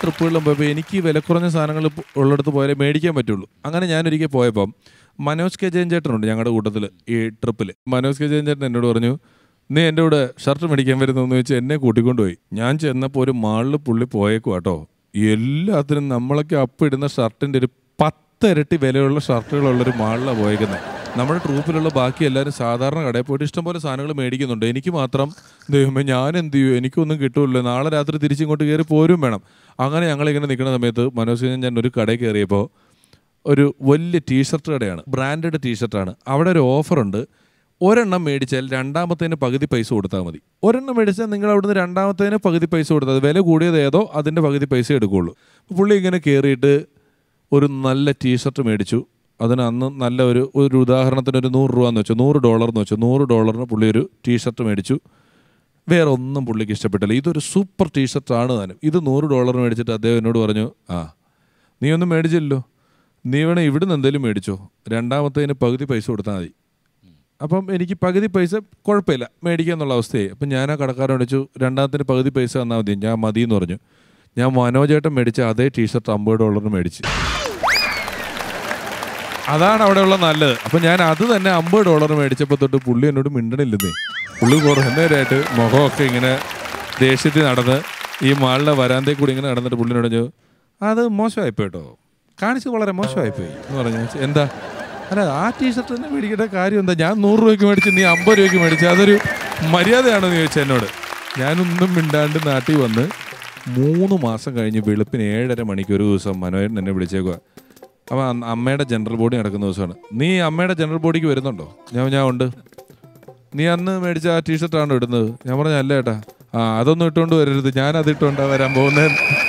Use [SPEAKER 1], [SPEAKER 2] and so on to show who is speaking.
[SPEAKER 1] ട്രിപ്പുകളിലും പോയപ്പോൾ എനിക്ക് വില കുറഞ്ഞ സാധനങ്ങൾ ഉള്ളിടത്ത് പോയാലേ മേടിക്കാൻ പറ്റുള്ളൂ അങ്ങനെ ഞാനൊരിക്കൽ പോയപ്പം മനോജ് കെ ജയൻ ചേട്ടനുണ്ട് ഞങ്ങളുടെ കൂട്ടത്തിൽ ഈ ട്രിപ്പിൽ മനോജ് കെ ജയൻ ചേട്ടൻ എന്നോട് പറഞ്ഞു നീ എൻ്റെ കൂടെ ഷർട്ട് മേടിക്കാൻ വരുന്നതെന്ന് വെച്ച് എന്നെ കൂട്ടിക്കൊണ്ടുപോയി ഞാൻ ചെന്നപ്പോൾ ഒരു മാളിൽ പുള്ളി പോയേക്കും കേട്ടോ എല്ലാത്തിനും നമ്മളൊക്കെ അപ്പിടുന്ന ഷർട്ടിൻ്റെ ഒരു പത്തിരട്ടി വിലയുള്ള ഷർട്ടുകളുള്ളൊരു മാളിലാണ് പോയേക്കുന്നത് നമ്മുടെ ട്രൂപ്പിലുള്ള ബാക്കി എല്ലാവരും സാധാരണ കടയിൽ പോയിട്ട് ഇഷ്ടംപോലെ സാധനങ്ങൾ മേടിക്കുന്നുണ്ട് എനിക്ക് മാത്രം ദൈവമേ ഞാൻ എന്ത് ചെയ്യും എനിക്കൊന്നും കിട്ടൂല്ലോ നാളെ രാത്രി തിരിച്ചിങ്ങോട്ട് കയറി പോരും വേണം അങ്ങനെ ഞങ്ങളിങ്ങനെ നിൽക്കുന്ന സമയത്ത് മനോജ് ഞാൻ ഒരു കടയിൽ കയറിയപ്പോൾ ഒരു വലിയ ടീഷർട്ട് കടയാണ് ബ്രാൻഡഡ് ടീഷർട്ടാണ് അവിടെ ഒരു ഓഫറുണ്ട് ഒരെണ്ണം മേടിച്ചാൽ രണ്ടാമത്തേന് പകുതി പൈസ കൊടുത്താൽ മതി ഒരെണ്ണം മേടിച്ചാൽ നിങ്ങൾ അവിടുന്ന് രണ്ടാമത്തേന് പകുതി പൈസ കൊടുത്താൽ വില കൂടിയത് ഏതോ അതിൻ്റെ പകുതി പൈസ എടുക്കുകയുള്ളൂ പുള്ളി ഇങ്ങനെ കയറിയിട്ട് ഒരു നല്ല ടീഷർട്ട് മേടിച്ചു അതിന് അന്ന് നല്ല ഒരു ഒരു ഉദാഹരണത്തിന് ഒരു നൂറ് രൂപ എന്ന് വെച്ചാൽ നൂറ് ഡോളർ എന്ന് വെച്ചാൽ നൂറ് ഡോളറിന് പുള്ളി ഒരു ടീഷർട്ട് മേടിച്ചു വേറെ ഒന്നും പുള്ളിക്ക് ഇഷ്ടപ്പെട്ടില്ല ഇതൊരു സൂപ്പർ ടീഷർട്ടാണ് താനും ഇത് നൂറ് ഡോളർ മേടിച്ചിട്ട് അദ്ദേഹം എന്നോട് പറഞ്ഞു ആ നീ ഒന്നും മേടിച്ചില്ലല്ലോ നീ വേണേ ഇവിടുന്ന് എന്തെങ്കിലും മേടിച്ചോ രണ്ടാമത്തതിന് പകുതി പൈസ കൊടുത്താൽ മതി അപ്പം എനിക്ക് പകുതി പൈസ കുഴപ്പമില്ല മേടിക്കുക എന്നുള്ള അവസ്ഥയായി അപ്പം ഞാൻ ആ കടക്കാരൻ മേടിച്ചു രണ്ടാമത്തിന് പകുതി പൈസ തന്നാൽ മതി ഞാൻ മതി എന്ന് പറഞ്ഞു ഞാൻ മനോജേട്ടൻ മേടിച്ച അതേ ടീഷർട്ട് അമ്പത് ഡോളറിന് മേടിച്ചു അതാണ് അവിടെ ഉള്ള നല്ലത് അപ്പൊ ഞാൻ അത് തന്നെ അമ്പത് ഡോളർ മേടിച്ചപ്പോ തൊട്ട് പുള്ളി എന്നോട് മിണ്ടണില്ലെന്നേ പുള്ളി കുറേ മുഖമൊക്കെ ഇങ്ങനെ ദേഷ്യത്തിൽ നടന്ന് ഈ മാളിലെ വരാന്തേ കൂടി ഇങ്ങനെ നടന്നിട്ട് പുള്ളിനോട് പറഞ്ഞു അത് മോശമായി കേട്ടോ കാണിച്ചത് വളരെ മോശമായി പോയി എന്ന് പറഞ്ഞു എന്താ അല്ല ആ ടീഷർട്ട് തന്നെ മേടിക്കേണ്ട കാര്യം എന്താ ഞാൻ നൂറ് രൂപയ്ക്ക് മേടിച്ച് നീ അമ്പത് രൂപയ്ക്ക് മേടിച്ച് അതൊരു മര്യാദയാണോ എന്ന് ചോദിച്ചു എന്നോട് ഞാനൊന്നും മിണ്ടാണ്ട് നാട്ടിൽ വന്ന് മൂന്ന് മാസം കഴിഞ്ഞ് വെളുപ്പിന് ഏഴര മണിക്ക് ഒരു ദിവസം മനോഹരൻ എന്നെ വിളിച്ചേക്കുക അപ്പൊ അമ്മയുടെ ജനറൽ ബോഡി നടക്കുന്ന ദിവസമാണ് നീ അമ്മയുടെ ജനറൽ ബോഡിക്ക് വരുന്നുണ്ടോ ഞാൻ ഞാൻ ഉണ്ട് നീ അന്ന് മേടിച്ച ആ ടീഷർട്ടാണോ ഇടുന്നത് ഞാൻ പറഞ്ഞ അല്ല ഏട്ടാ ആ അതൊന്നും ഇട്ടുകൊണ്ട് വരരുത് ഞാൻ അത് ഇട്ടുകൊണ്ടാണ് വരാൻ പോകുന്നത്